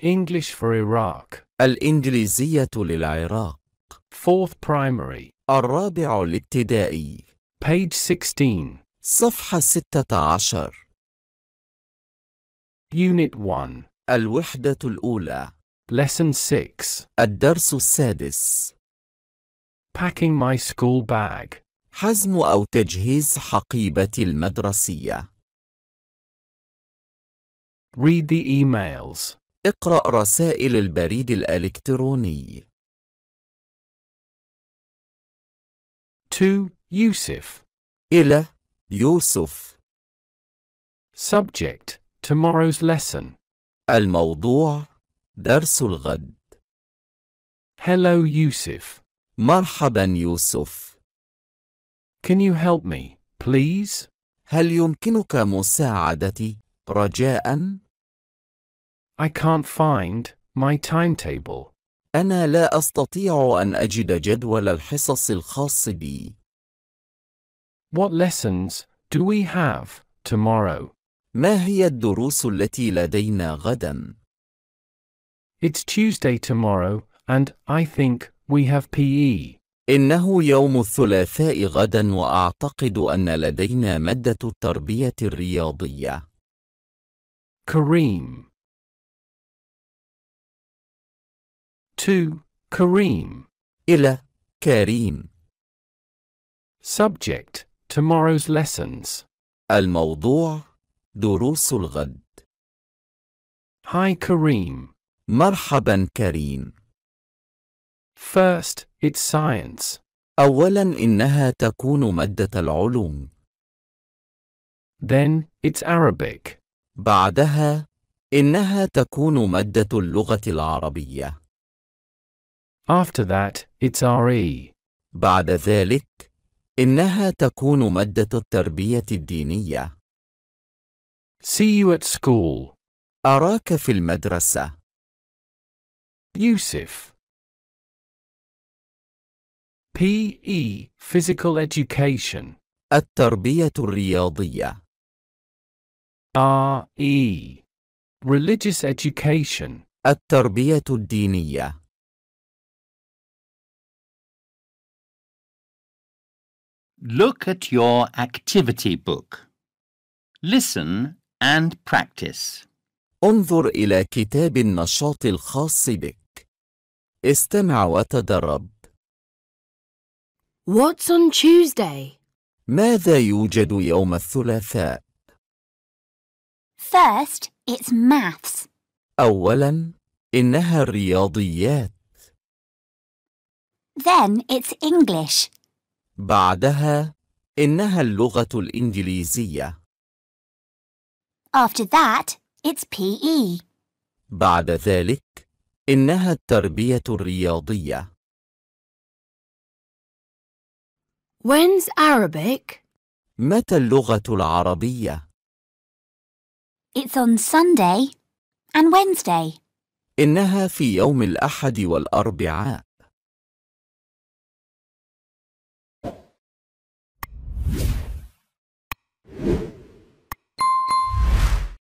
English for Iraq الإنجليزية للعراق Fourth primary الرابع الابتدائي Page 16 صفحة 16 Unit 1 الوحدة الأولى Lesson 6 الدرس السادس Packing my school bag حزم أو تجهيز حقيبتي المدرسية Read the emails اقرأ رسائل البريد الإلكتروني. To Yusuf إلى يوسف Subject Tomorrow's lesson الموضوع درس الغد Hello Yusuf مرحبا يوسف Can you help me, please? هل يمكنك مساعدتي رجاءً؟ I can't find my timetable. أنا لا أستطيع أن أجد جدول الحصص الخاص بي. What lessons do we have tomorrow? ما هي الدروس التي لدينا غدا؟ It's Tuesday tomorrow and I think we have PE. إنه يوم الثلاثاء غدا وأعتقد أن لدينا مادة التربية الرياضية. Kareem to Kareem إلى كريم Subject Tomorrow's lessons الموضوع دروس الغد Hi Kareem مرحبا كريم First, it's science أولا إنها تكون مادة العلوم Then, it's Arabic بعدها إنها تكون مادة اللغة العربية After that, it's RE. بعد ذلك، إنها تكون مادة التربية الدينية. See you at school. أراك في المدرسة. Yusuf. PE Physical Education التربية الرياضية RE Religious Education التربية الدينية Look at your activity book. Listen and practice. انظر إلى كتاب النشاط الخاص بك. استمع وتدرب. What's on Tuesday? ماذا يوجد يوم الثلاثاء؟ First, it's maths. أولاً، إنها الرياضيات. Then it's English. بعدها إنها اللغة الإنجليزية. After that, it's PE. بعد ذلك إنها التربية الرياضية. When's Arabic? متى اللغة العربية؟ It's on Sunday and Wednesday. إنها في يوم الأحد والأربعاء.